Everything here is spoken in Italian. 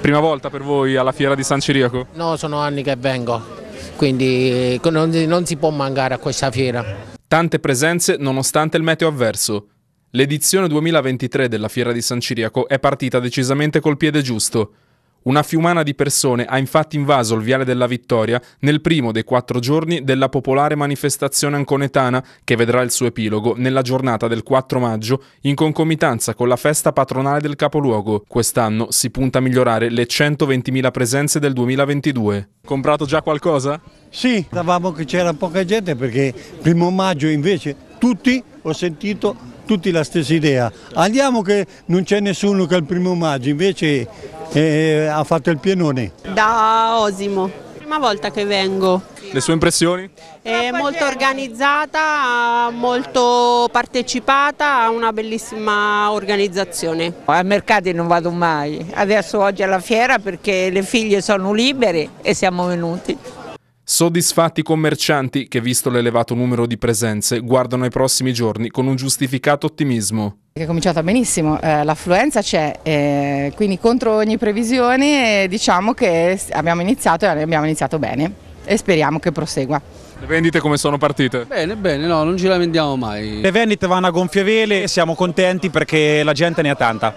Prima volta per voi alla fiera di San Ciriaco? No, sono anni che vengo, quindi eh, non, non si può mancare a questa fiera. Tante presenze nonostante il meteo avverso. L'edizione 2023 della fiera di San Ciriaco è partita decisamente col piede giusto. Una fiumana di persone ha infatti invaso il Viale della Vittoria nel primo dei quattro giorni della popolare manifestazione anconetana che vedrà il suo epilogo nella giornata del 4 maggio in concomitanza con la festa patronale del capoluogo. Quest'anno si punta a migliorare le 120.000 presenze del 2022. Comprato già qualcosa? Sì, davamo che c'era poca gente perché primo maggio invece tutti, ho sentito tutti la stessa idea. Andiamo che non c'è nessuno che il primo maggio, invece e ha fatto il pienone. Da Osimo, prima volta che vengo. Le sue impressioni? È molto organizzata, molto partecipata, ha una bellissima organizzazione. Al mercati non vado mai, adesso oggi alla fiera perché le figlie sono libere e siamo venuti. Soddisfatti i commercianti che, visto l'elevato numero di presenze, guardano ai prossimi giorni con un giustificato ottimismo. È cominciata benissimo, eh, l'affluenza c'è, eh, quindi contro ogni previsione eh, diciamo che abbiamo iniziato e abbiamo iniziato bene e speriamo che prosegua. Le vendite come sono partite? Bene, bene, no, non ci la vendiamo mai. Le vendite vanno a gonfie vele e siamo contenti perché la gente ne ha tanta.